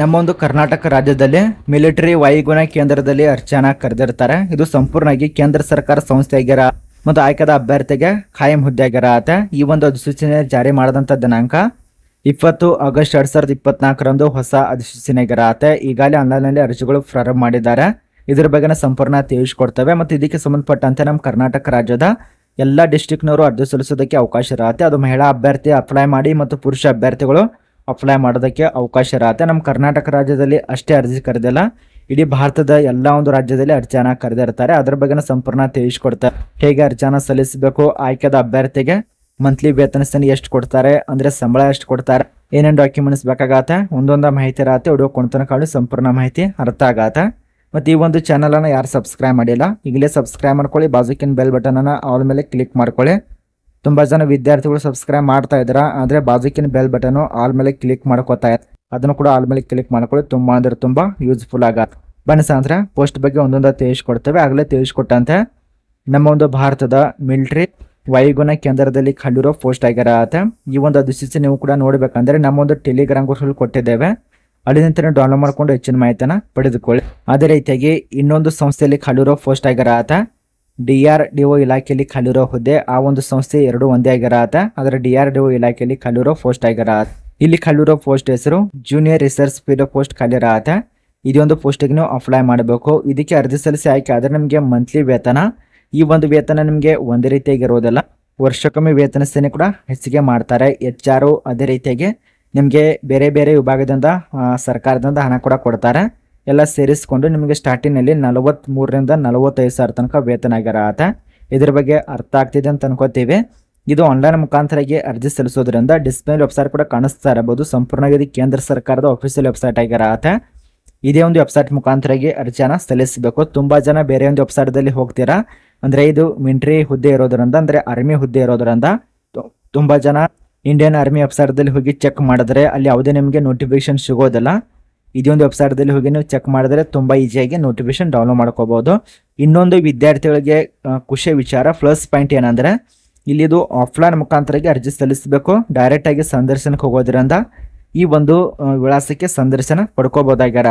ನಮ್ಮ ಒಂದು ಕರ್ನಾಟಕ ರಾಜ್ಯದಲ್ಲಿ ಮಿಲಿಟರಿ ವಾಯುಗುಣ ಕೇಂದ್ರದಲ್ಲಿ ಅರ್ಚನಾ ಕರೆದಿರ್ತಾರೆ ಇದು ಸಂಪೂರ್ಣವಾಗಿ ಕೇಂದ್ರ ಸರ್ಕಾರ ಸಂಸ್ಥೆಯಾಗಿರ ಮತ್ತು ಆಯ್ಕೆದ ಅಭ್ಯರ್ಥಿಗೆ ಖಾಯಂ ಆತ ಈ ಒಂದು ಅಧಿಸೂಚನೆ ಜಾರಿ ಮಾಡಿದಂಥ ದಿನಾಂಕ ಇಪ್ಪತ್ತು ಆಗಸ್ಟ್ ಎರಡ್ ಸಾವಿರದ ಇಪ್ಪತ್ನಾಲ್ಕರಂದು ಹೊಸ ಅಧಿಸೂಚನೆಗಿರತ್ತೆ ಈಗಾಗಲೇ ನಲ್ಲಿ ಅರ್ಜಿಗಳು ಪ್ರಾರಂಭ ಮಾಡಿದ್ದಾರೆ ಇದ್ರ ಬಗ್ಗೆನ ಸಂಪೂರ್ಣ ತಿಳಿಸ್ಕೊಡ್ತೇವೆ ಮತ್ತು ಇದಕ್ಕೆ ಸಂಬಂಧಪಟ್ಟಂತೆ ನಮ್ಮ ಕರ್ನಾಟಕ ರಾಜ್ಯದ ಎಲ್ಲ ಡಿಸ್ಟಿಕ್ನವರು ಅರ್ಜಿ ಸಲ್ಲಿಸೋದಕ್ಕೆ ಅವಕಾಶ ಇರುತ್ತೆ ಅದು ಮಹಿಳಾ ಅಭ್ಯರ್ಥಿ ಅಪ್ಲೈ ಮಾಡಿ ಮತ್ತು ಪುರುಷ ಅಭ್ಯರ್ಥಿಗಳು ಅಪ್ಲೈ ಮಾಡೋದಕ್ಕೆ ಅವಕಾಶ ಇರತ್ತೆ ನಮ್ಮ ಕರ್ನಾಟಕ ರಾಜ್ಯದಲ್ಲಿ ಅಷ್ಟೇ ಅರ್ಜಿ ಕರೆದಿಲ್ಲ ಇಡೀ ಭಾರತದ ಎಲ್ಲ ಒಂದು ರಾಜ್ಯದಲ್ಲಿ ಅರ್ಜಿಯನ್ನು ಕರೆದಿರ್ತಾರೆ ಅದರ ಬಗ್ಗೆನ ಸಂಪೂರ್ಣ ತಿಳಿಸ್ಕೊಡ್ತಾರೆ ಹೇಗೆ ಅರ್ಜಿಯನ್ನು ಸಲ್ಲಿಸಬೇಕು ಆಯ್ಕೆದ ಅಭ್ಯರ್ಥಿಗೆ ಮಂತ್ಲಿ ವೇತನ ಎಷ್ಟು ಕೊಡ್ತಾರೆ ಅಂದರೆ ಸಂಬಳ ಎಷ್ಟು ಕೊಡ್ತಾರೆ ಏನೇನು ಡಾಕ್ಯುಮೆಂಟ್ಸ್ ಬೇಕಾಗತ್ತೆ ಒಂದೊಂದು ಮಾಹಿತಿ ಇರತ್ತೆ ಹುಡುಗ ಕೊಂಡ್ತಾನೆ ಕಾಳು ಸಂಪೂರ್ಣ ಮಾಹಿತಿ ಅರ್ಥ ಆಗತ್ತೆ ಮತ್ತು ಈ ಒಂದು ಚಾನಲನ್ನು ಯಾರು ಸಬ್ಸ್ಕ್ರೈಬ್ ಮಾಡಿಲ್ಲ ಈಗಲೇ ಸಬ್ಸ್ಕ್ರೈಬ್ ಮಾಡ್ಕೊಳ್ಳಿ ಬಾಜುಕಿನ ಬೆಲ್ ಬಟನನ್ನು ಆಲ್ ಮೇಲೆ ಕ್ಲಿಕ್ ಮಾಡ್ಕೊಳ್ಳಿ ತುಂಬ ಜನ ವಿದ್ಯಾರ್ಥಿಗಳು ಸಬ್ಸ್ಕ್ರೈಬ್ ಮಾಡ್ತಾ ಇದ್ದಾರೆ ಆದರೆ ಬಾಜುಕಿನ ಬೆಲ್ ಬಟನು ಆಲ್ ಮೇಲೆ ಕ್ಲಿಕ್ ಮಾಡ್ಕೋತಾ ಇದ್ದಾರೆ ಅದನ್ನು ಕೂಡ ಆಲ್ ಮೇಲೆ ಕ್ಲಿಕ್ ಮಾಡ್ಕೊಳ್ಳಿ ತುಂಬ ಅಂದರೆ ತುಂಬ ಯೂಸ್ಫುಲ್ ಆಗುತ್ತೆ ಬನ್ನಿ ಸಾಂದ್ರ ಪೋಸ್ಟ್ ಬಗ್ಗೆ ಒಂದೊಂದು ತಿಳಿಸ್ಕೊಡ್ತೇವೆ ಆಗಲೇ ತಿಳಿಸ್ಕೊಟ್ಟಂತೆ ನಮ್ಮ ಒಂದು ಭಾರತದ ಮಿಲಿಟರಿ ವಾಯುಗುಣ ಕೇಂದ್ರದಲ್ಲಿ ಕಂಡಿರೋ ಪೋಸ್ಟ್ ಆಗಿರತ್ತೆ ಈ ಒಂದು ದಿಸಿಸಿ ನೀವು ಕೂಡ ನೋಡ್ಬೇಕಂದ್ರೆ ನಮ್ಮ ಒಂದು ಟೆಲಿಗ್ರಾಮ್ ಗ್ರೂಪಲ್ಲಿ ಕೊಟ್ಟಿದ್ದೇವೆ ಅಲ್ಲಿ ಡೌನ್ಲೋಡ್ ಮಾಡಿಕೊಂಡು ಹೆಚ್ಚಿನ ಮಾಹಿತಿಯನ್ನು ಪಡೆದುಕೊಳ್ಳಿ ಅದೇ ರೀತಿಯಾಗಿ ಇನ್ನೊಂದು ಸಂಸ್ಥೆಯಲ್ಲಿ ಕಂಡಿರೋ ಪೋಸ್ಟ್ ಆತ ಡಿ ಆರ್ ಡಿ ಒ ಇಲಾಖೆಯಲ್ಲಿ ಖಾಲಿರೋ ಹುದ್ದೆ ಆ ಒಂದು ಸಂಸ್ಥೆ ಎರಡು ಒಂದೇ ಆಗಿರಾತ ಆದ್ರೆ ಡಿ ಆರ್ ಡಿ ಒ ಇಲಾಖೆಯಲ್ಲಿ ಖಾಲಿರೋ ಪೋಸ್ಟ್ ಆಗಿರ ಇಲ್ಲಿ ಖಾಲಿರೋ ಪೋಸ್ಟ್ ಹೆಸರು ಜೂನಿಯರ್ ರಿಸರ್ಚ್ ಫೀಲ್ಡ್ ಪೋಸ್ಟ್ ಖಾಲಿ ಇದೊಂದು ಪೋಸ್ಟಿಗೆ ನೀವು ಅಪ್ಲೈ ಮಾಡಬೇಕು ಇದಕ್ಕೆ ಅರ್ಜಿ ಸಲ್ಲಿಸಿ ಆಯ್ಕೆ ಆದ್ರೆ ನಿಮಗೆ ಮಂತ್ಲಿ ವೇತನ ಈ ಒಂದು ವೇತನ ನಿಮಗೆ ಒಂದೇ ರೀತಿಯಾಗಿ ಇರೋದಿಲ್ಲ ವರ್ಷಕ್ಕೊಮ್ಮೆ ವೇತನ ಸೇನೆ ಕೂಡ ಹೆಚ್ಚಿಗೆ ಮಾಡ್ತಾರೆ ಎಚ್ ಅದೇ ರೀತಿಯಾಗಿ ನಿಮಗೆ ಬೇರೆ ಬೇರೆ ವಿಭಾಗದಿಂದ ಸರ್ಕಾರದಿಂದ ಹಣ ಕೂಡ ಕೊಡ್ತಾರೆ ಎಲ್ಲ ಸೇರಿಸ್ಕೊಂಡು ನಿಮಗೆ ಸ್ಟಾರ್ಟಿಂಗಲ್ಲಿ ಮೂರರಿಂದ ನಲವತ್ತೈದು ಸಾವಿರ ತನಕ ವೇತನ ಆತ ಇದ್ರ ಬಗ್ಗೆ ಅರ್ಥ ಆಗ್ತಿದೆ ಅಂತ ಅನ್ಕೋತೀವಿ ಇದು ಆನ್ಲೈನ್ ಮುಖಾಂತರಾಗಿ ಅರ್ಜಿ ಸಲ್ಲಿಸೋದ್ರಿಂದ ಡಿಸ್ಪ್ಲೇ ವೆಬ್ಸೈಟ್ ಕೂಡ ಕಾಣಿಸ್ತಾ ಇರಬಹುದು ಸಂಪೂರ್ಣವಾಗಿ ಇದು ಕೇಂದ್ರ ಸರ್ಕಾರದ ಅಫಿಷಿಯಲ್ ವೆಬ್ಸೈಟ್ ಆಗಿರತ್ತೆ ಇದೇ ಒಂದು ವೆಬ್ಸೈಟ್ ಮುಖಾಂತರಾಗಿ ಅರ್ಜಿಯನ್ನ ಸಲ್ಲಿಸಬೇಕು ತುಂಬ ಜನ ಬೇರೆ ಒಂದು ವೆಬ್ಸೈಟ್ದಲ್ಲಿ ಹೋಗ್ತೀರಾ ಅಂದರೆ ಇದು ಮಿಂಟ್ರಿ ಹುದ್ದೆ ಇರೋದ್ರಿಂದ ಅಂದರೆ ಆರ್ಮಿ ಹುದ್ದೆ ಇರೋದ್ರಿಂದ ತುಂಬ ಜನ ಇಂಡಿಯನ್ ಆರ್ಮಿ ವೆಬ್ಸೈಟ್ದಲ್ಲಿ ಹೋಗಿ ಚೆಕ್ ಮಾಡಿದ್ರೆ ಅಲ್ಲಿ ಯಾವುದೇ ನಿಮಗೆ ನೋಟಿಫಿಕೇಶನ್ ಸಿಗೋದಿಲ್ಲ ಇದೊಂದು ವೆಬ್ಸೈಟ್ದಲ್ಲಿ ಹೋಗಿ ನೀವು ಚೆಕ್ ಮಾಡಿದ್ರೆ ತುಂಬ ಈಸಿಯಾಗಿ ನೋಟಿಫಿಕೇಶನ್ ಡೌನ್ಲೋಡ್ ಮಾಡ್ಕೋಬಹುದು ಇನ್ನೊಂದು ವಿದ್ಯಾರ್ಥಿಗಳಿಗೆ ಖುಷಿಯ ವಿಚಾರ ಪ್ಲಸ್ ಪಾಯಿಂಟ್ ಏನಂದ್ರೆ ಇಲ್ಲಿದು ಆಫ್ಲೈನ್ ಮುಖಾಂತರಕ್ಕೆ ಅರ್ಜಿ ಸಲ್ಲಿಸಬೇಕು ಡೈರೆಕ್ಟ್ ಆಗಿ ಸಂದರ್ಶನಕ್ಕೆ ಹೋಗೋದ್ರಿಂದ ಈ ಒಂದು ವಿಳಾಸಕ್ಕೆ ಸಂದರ್ಶನ ಪಡ್ಕೋಬೋದಾಗ್ಯಾರ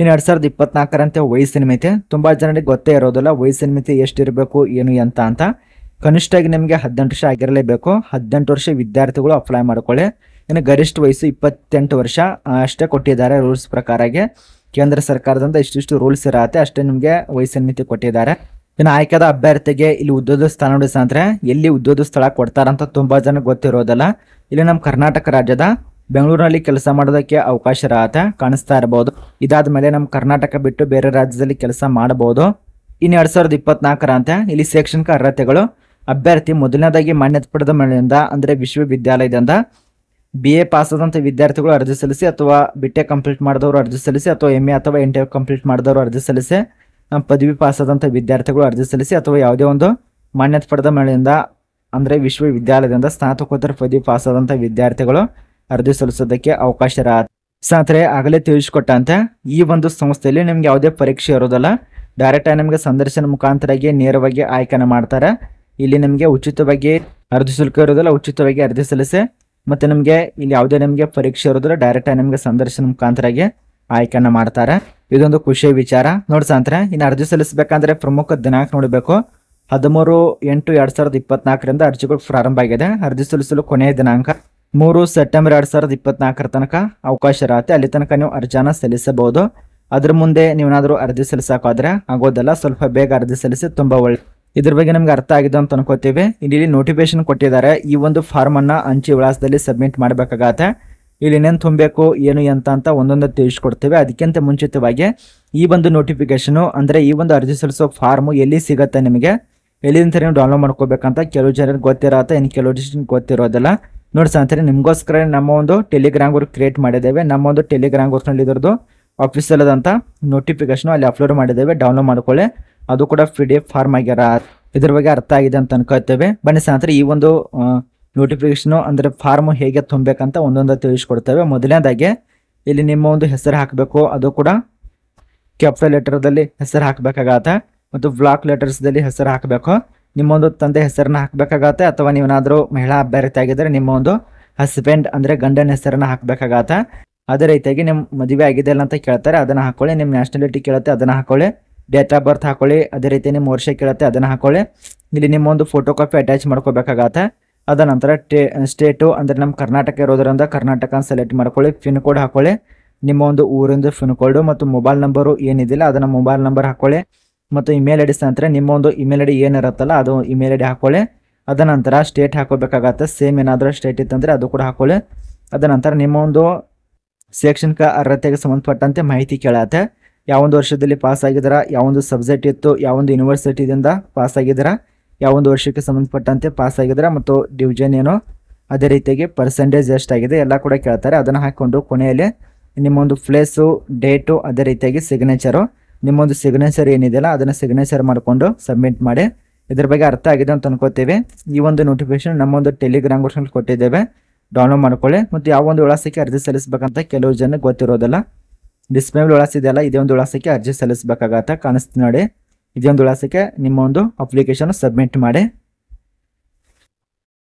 ಇನ್ನು ಎರಡ್ ಸಾವಿರದ ಇಪ್ಪತ್ನಾಲ್ಕರಂತೆ ವಯಸ್ಸಿನ ಮಿತಿ ತುಂಬಾ ಜನರಿಗೆ ಗೊತ್ತೇ ಇರೋದಿಲ್ಲ ವಯಸ್ಸಿನ ಮಿತಿ ಎಷ್ಟಿರಬೇಕು ಏನು ಅಂತ ಅಂತ ಕನಿಷ್ಠ ನಿಮಗೆ ಹದಿನೆಂಟು ವರ್ಷ ಆಗಿರಲೇಬೇಕು ಹದಿನೆಂಟು ವರ್ಷ ವಿದ್ಯಾರ್ಥಿಗಳು ಅಪ್ಲೈ ಮಾಡ್ಕೊಳ್ಳಿ ಇನ್ನು ಗರಿಷ್ಠ ವಯಸ್ಸು ಇಪ್ಪತ್ತೆಂಟು ವರ್ಷ ಅಷ್ಟೇ ಕೊಟ್ಟಿದ್ದಾರೆ ರೂಲ್ಸ್ ಪ್ರಕಾರಗೆ ಕೇಂದ್ರ ಸರ್ಕಾರದಿಂದ ಇಷ್ಟಿಷ್ಟು ರೂಲ್ಸ್ ಇರತ್ತೆ ಅಷ್ಟೇ ನಿಮಗೆ ವಯಸ್ಸಿನ ಮಿತಿ ಕೊಟ್ಟಿದ್ದಾರೆ ಇನ್ನು ಆಯ್ಕೆದ ಅಭ್ಯರ್ಥಿಗೆ ಇಲ್ಲಿ ಉದ್ಯೋಗ ಸ್ಥಾನ ಉಳಿಸಂದ್ರೆ ಎಲ್ಲಿ ಉದ್ಯೋಗ ಸ್ಥಳ ಕೊಡ್ತಾರಂತ ತುಂಬ ಜನ ಗೊತ್ತಿರೋದಲ್ಲ ಇಲ್ಲಿ ನಮ್ಮ ಕರ್ನಾಟಕ ರಾಜ್ಯದ ಬೆಂಗಳೂರಿನಲ್ಲಿ ಕೆಲಸ ಮಾಡೋದಕ್ಕೆ ಅವಕಾಶ ಇರತ್ತೆ ಕಾಣಿಸ್ತಾ ಇರಬಹುದು ಇದಾದ ಮೇಲೆ ನಮ್ಮ ಕರ್ನಾಟಕ ಬಿಟ್ಟು ಬೇರೆ ರಾಜ್ಯದಲ್ಲಿ ಕೆಲಸ ಮಾಡಬಹುದು ಇನ್ನು ಎರಡು ಸಾವಿರದ ಅಂತ ಇಲ್ಲಿ ಶೈಕ್ಷಣಿಕ ಅರ್ಹತೆಗಳು ಅಭ್ಯರ್ಥಿ ಮೊದಲನೇದಾಗಿ ಮಾನ್ಯತೆ ಪಡೆದ ಮನೆಯಿಂದ ಅಂದರೆ ವಿಶ್ವವಿದ್ಯಾಲಯದಿಂದ ಬಿ ಎ ಪಾಸ್ ಆದಂಥ ವಿದ್ಯಾರ್ಥಿಗಳು ಅರ್ಜಿ ಸಲ್ಲಿಸಿ ಅಥವಾ ಬಿ ಟೆಕ್ ಕಂಪ್ಲೀಟ್ ಮಾಡಿದವರು ಅರ್ಜಿ ಸಲ್ಲಿಸಿ ಅಥವಾ ಎಮ್ ಎ ಅಥವಾ ಎಂಟೆ ಕಂಪ್ಲೀಟ್ ಮಾಡಿದವರು ಅರ್ಜಿ ಸಲ್ಲಿಸಿ ಪದವಿ ಪಾಸ್ ಆದಂಥ ವಿದ್ಯಾರ್ಥಿಗಳು ಅರ್ಜಿ ಸಲ್ಲಿಸಿ ಅಥವಾ ಯಾವುದೇ ಒಂದು ಮಾನ್ಯತೆ ಪಡೆದ ಮಳೆಯಿಂದ ಅಂದರೆ ವಿಶ್ವವಿದ್ಯಾಲಯದಿಂದ ಸ್ನಾತಕೋತ್ತರ ಪದವಿ ಪಾಸ್ ಆದಂಥ ವಿದ್ಯಾರ್ಥಿಗಳು ಅರ್ಜಿ ಸಲ್ಲಿಸೋದಕ್ಕೆ ಅವಕಾಶ ಸ್ನೇಹಿತರೆ ಆಗಲೇ ತಿಳಿಸಿಕೊಟ್ಟಂತೆ ಈ ಒಂದು ಸಂಸ್ಥೆಯಲ್ಲಿ ನಿಮ್ಗೆ ಯಾವುದೇ ಪರೀಕ್ಷೆ ಇರೋದಲ್ಲ ಡೈರೆಕ್ಟಾಗಿ ನಿಮಗೆ ಸಂದರ್ಶನ ಮುಖಾಂತರಾಗಿ ನೇರವಾಗಿ ಆಯ್ಕೆ ಮಾಡ್ತಾರೆ ಇಲ್ಲಿ ನಿಮಗೆ ಉಚಿತವಾಗಿ ಅರ್ಜಿ ಶುಲ್ಕ ಇರೋದಿಲ್ಲ ಉಚಿತವಾಗಿ ಅರ್ಜಿ ಸಲ್ಲಿಸಿ ಮತ್ತೆ ನಿಮ್ಗೆ ಇಲ್ಲಿ ಯಾವುದೇ ನಿಮಗೆ ಪರೀಕ್ಷೆ ಇರೋದ್ರೆ ಆಗಿ ನಿಮಗೆ ಸಂದರ್ಶನ ಮುಖಾಂತರಾಗಿ ಆಯ್ಕೆಯನ್ನು ಮಾಡ್ತಾರೆ ಇದೊಂದು ಖುಷಿಯ ವಿಚಾರ ನೋಡಿ ಸಂತರ ಇನ್ನು ಅರ್ಜಿ ಸಲ್ಲಿಸಬೇಕಂದ್ರೆ ಪ್ರಮುಖ ದಿನಾಂಕ ನೋಡಬೇಕು ಹದಿಮೂರು ಎಂಟು ಎರಡ್ ಸಾವಿರದ ಇಪ್ಪತ್ನಾಲ್ಕರಿಂದ ಅರ್ಜಿಗಳು ಪ್ರಾರಂಭ ಆಗಿದೆ ಅರ್ಜಿ ಸಲ್ಲಿಸಲು ಕೊನೆಯ ದಿನಾಂಕ ಮೂರು ಸೆಪ್ಟೆಂಬರ್ ಎರಡ್ ಸಾವಿರದ ಇಪ್ಪತ್ನಾಲ್ಕರ ತನಕ ಅವಕಾಶ ಇರತ್ತೆ ಅಲ್ಲಿ ತನಕ ನೀವು ಅರ್ಜಿನ ಸಲ್ಲಿಸಬಹುದು ಅದ್ರ ಮುಂದೆ ನೀವೇನಾದರೂ ಅರ್ಜಿ ಸಲ್ಲಿಸೋಕ್ಕಾದ್ರೆ ಆಗೋದಲ್ಲ ಸ್ವಲ್ಪ ಬೇಗ ಅರ್ಜಿ ಸಲ್ಲಿಸಿ ತುಂಬ ಒಳ್ಳೆ ಇದ್ರ ಬಗ್ಗೆ ನಮ್ಗೆ ಅರ್ಥ ಆಗಿದೆ ಅಂತ ಅನ್ಕೋತೀವಿ ಇಲ್ಲಿ ನೋಟಿಫಿಕೇಶನ್ ಕೊಟ್ಟಿದ್ದಾರೆ ಈ ಒಂದು ಫಾರ್ಮ್ ಅನ್ನ ಅಂಚೆ ವಿಳಾಸದಲ್ಲಿ ಸಬ್ಮಿಟ್ ಮಾಡಬೇಕಾಗತ್ತೆ ಇಲ್ಲಿ ಏನೇನು ತುಂಬಬೇಕು ಏನು ಅಂತ ಅಂತ ಒಂದೊಂದು ತಿಳಿಸ್ಕೊಡ್ತೇವೆ ಅದಕ್ಕಿಂತ ಮುಂಚಿತವಾಗಿ ಈ ಒಂದು ನೋಟಿಫಿಕೇಶನು ಅಂದರೆ ಈ ಒಂದು ಅರ್ಜಿ ಸಲ್ಲಿಸೋ ಫಾರ್ಮು ಎಲ್ಲಿ ಸಿಗತ್ತೆ ನಿಮಗೆ ಎಲ್ಲಿಂದ ನೀವು ಡೌನ್ಲೋಡ್ ಮಾಡ್ಕೋಬೇಕಂತ ಕೆಲವು ಜನರಿಗೆ ಗೊತ್ತಿರತ್ತೆ ಇನ್ನು ಕೆಲವು ಜನ ಗೊತ್ತಿರೋದಿಲ್ಲ ನೋಡಿ ಸ್ನೇಹಿತರೆ ನಿಮಗೋಸ್ಕರ ನಮ್ಮ ಒಂದು ಟೆಲಿಗ್ರಾಮ್ ಗ್ರೂಪ್ ಕ್ರಿಯೇಟ್ ಮಾಡಿದ್ದೇವೆ ನಮ್ಮ ಒಂದು ಟೆಲಿಗ್ರಾಮ್ ಗ್ರೂಪ್ನಲ್ಲಿ ಇದ್ರದ್ದು ಆಫೀಸಲ್ಲದಂಥ ನೋಟಿಫಿಕೇಶನು ಅಲ್ಲಿ ಅಪ್ಲೋಡ್ ಮಾಡಿದ್ದೇವೆ ಡೌನ್ಲೋಡ್ ಮಾಡ್ಕೊಳ್ಳಿ ಅದು ಕೂಡ ಪಿ ಡಿ ಎಫ್ ಫಾರ್ಮ್ ಆಗ್ಯಾರ ಇದ್ರ ಬಗ್ಗೆ ಅರ್ಥ ಆಗಿದೆ ಅಂತ ಅನ್ಕೋತೇವೆ ಬನ್ನಿ ಸ್ನೇಹಿತರೆ ಈ ಒಂದು ನೋಟಿಫಿಕೇಶನ್ ಅಂದ್ರೆ ಫಾರ್ಮ್ ಹೇಗೆ ತುಂಬಬೇಕಂತ ಒಂದೊಂದು ತಿಳಿಸ್ಕೊಡ್ತೇವೆ ಮೊದಲನೇದಾಗಿ ಇಲ್ಲಿ ನಿಮ್ಮ ಒಂದು ಹೆಸರು ಹಾಕಬೇಕು ಅದು ಕೂಡ ಕ್ಯಾಪಿಟಲ್ ಲೆಟರ್ದಲ್ಲಿ ಹೆಸರು ಹಾಕಬೇಕಾಗತ್ತೆ ಮತ್ತು ಬ್ಲಾಕ್ ಲೆಟರ್ಸ್ದಲ್ಲಿ ಹೆಸರು ಹಾಕಬೇಕು ನಿಮ್ಮೊಂದು ತಂದೆ ಹೆಸರನ್ನ ಹಾಕಬೇಕಾಗತ್ತೆ ಅಥವಾ ನೀವೇನಾದರೂ ಮಹಿಳಾ ಅಭ್ಯರ್ಥಿ ಆಗಿದ್ದರೆ ನಿಮ್ಮ ಒಂದು ಹಸ್ಬೆಂಡ್ ಅಂದರೆ ಗಂಡನ ಹೆಸರನ್ನ ಹಾಕಬೇಕಾಗತ್ತೆ ಅದೇ ರೀತಿಯಾಗಿ ನಿಮ್ಮ ಮದುವೆ ಆಗಿದೆ ಅಂತ ಕೇಳ್ತಾರೆ ಅದನ್ನು ಹಾಕೊಳ್ಳಿ ನಿಮ್ಮ ನ್ಯಾಷನಾಲಿಟಿ ಕೇಳುತ್ತೆ ಅದನ್ನು ಹಾಕೊಳ್ಳಿ ಡೇಟ್ ಆಫ್ ಬರ್ತ್ ಹಾಕೊಳ್ಳಿ ಅದೇ ರೀತಿ ನಿಮ್ಮ ವರ್ಷ ಕೇಳುತ್ತೆ ಅದನ್ನು ಹಾಕೊಳ್ಳಿ ಇಲ್ಲಿ ನಿಮ್ಮ ಒಂದು ಫೋಟೋ ಕಾಪಿ ಅಟ್ಯಾಚ್ ಮಾಡ್ಕೋಬೇಕಾಗತ್ತೆ ಅದ ನಂತರ ಟೇ ಸ್ಟೇಟು ಅಂದರೆ ನಮ್ಮ ಕರ್ನಾಟಕ ಇರೋದ್ರಿಂದ ಕರ್ನಾಟಕ ಸೆಲೆಕ್ಟ್ ಮಾಡ್ಕೊಳ್ಳಿ ಪಿನ್ ಕೋಡ್ ಹಾಕೊಳ್ಳಿ ನಿಮ್ಮ ಒಂದು ಊರಿಂದ ಪಿನ್ ಕೋಡು ಮತ್ತು ಮೊಬೈಲ್ ನಂಬರು ಏನಿದಿಲ್ಲ ಅದನ್ನು ಮೊಬೈಲ್ ನಂಬರ್ ಹಾಕೊಳ್ಳಿ ಮತ್ತು ಇಮೇಲ್ ಐಡಿ ಸಂತರೆ ನಿಮ್ಮ ಒಂದು ಇಮೇಲ್ ಐಡಿ ಏನಿರುತ್ತಲ್ಲ ಅದು ಇಮೇಲ್ ಐಡಿ ಹಾಕೊಳ್ಳಿ ಅದ ನಂತರ ಸ್ಟೇಟ್ ಹಾಕೋಬೇಕಾಗತ್ತೆ ಸೇಮ್ ಏನಾದರೂ ಸ್ಟೇಟ್ ಇತ್ತಂದರೆ ಅದು ಕೂಡ ಹಾಕೊಳ್ಳಿ ಅದ ನಂತರ ನಿಮ್ಮ ಒಂದು ಶೈಕ್ಷಣಿಕ ಅರ್ಹತೆಗೆ ಸಂಬಂಧಪಟ್ಟಂತೆ ಮಾಹಿತಿ ಕೇಳತ್ತೆ ಯಾವೊಂದು ವರ್ಷದಲ್ಲಿ ಪಾಸ್ ಯಾವ ಯಾವೊಂದು ಸಬ್ಜೆಕ್ಟ್ ಇತ್ತು ಯಾವೊಂದು ಯೂನಿವರ್ಸಿಟಿದಿಂದ ಪಾಸ್ ಯಾವ ಯಾವೊಂದು ವರ್ಷಕ್ಕೆ ಸಂಬಂಧಪಟ್ಟಂತೆ ಪಾಸ್ ಆಗಿದ್ದೀರಾ ಮತ್ತು ಡಿವಿಷನ್ ಏನು ಅದೇ ರೀತಿಯಾಗಿ ಪರ್ಸೆಂಟೇಜ್ ಎಷ್ಟಾಗಿದೆ ಎಲ್ಲ ಕೂಡ ಕೇಳ್ತಾರೆ ಅದನ್ನು ಹಾಕ್ಕೊಂಡು ಕೊನೆಯಲ್ಲಿ ನಿಮ್ಮೊಂದು ಪ್ಲೇಸು ಡೇಟು ಅದೇ ರೀತಿಯಾಗಿ ಸಿಗ್ನೇಚರು ನಿಮ್ಮೊಂದು ಸಿಗ್ನೇಚರ್ ಏನಿದೆಯಲ್ಲ ಅದನ್ನು ಸಿಗ್ನೇಚರ್ ಮಾಡಿಕೊಂಡು ಸಬ್ಮಿಟ್ ಮಾಡಿ ಇದ್ರ ಬಗ್ಗೆ ಅರ್ಥ ಆಗಿದೆ ಅಂತ ಅನ್ಕೋತೀವಿ ಈ ಒಂದು ನೋಟಿಫಿಕೇಶನ್ ನಮ್ಮೊಂದು ಟೆಲಿಗ್ರಾಮ್ ಕೋರ್ಸ್ನಲ್ಲಿ ಕೊಟ್ಟಿದ್ದೇವೆ ಡೌನ್ಲೋಡ್ ಮಾಡ್ಕೊಳ್ಳಿ ಮತ್ತು ಯಾವ ಒಂದು ವಿಳಾಸಕ್ಕೆ ಅರ್ಜಿ ಸಲ್ಲಿಸಬೇಕಂತ ಕೆಲವು ಜನ ಗೊತ್ತಿರೋದಿಲ್ಲ ಡಿಸ್ಪ್ಲೇ ಮೇಲೆ ಇದೆಯಲ್ಲ ಇದೇ ಒಂದು ವಿಳಾಸಕ್ಕೆ ಅರ್ಜಿ ಸಲ್ಲಿಸಬೇಕಾಗತ್ತೆ ಕಾಣಿಸ್ತೀನಿ ನೋಡಿ ಇದೊಂದು ಉಳಾಸಕ್ಕೆ ನಿಮ್ಮ ಒಂದು ಅಪ್ಲಿಕೇಶನ್ ಸಬ್ಮಿಟ್ ಮಾಡಿ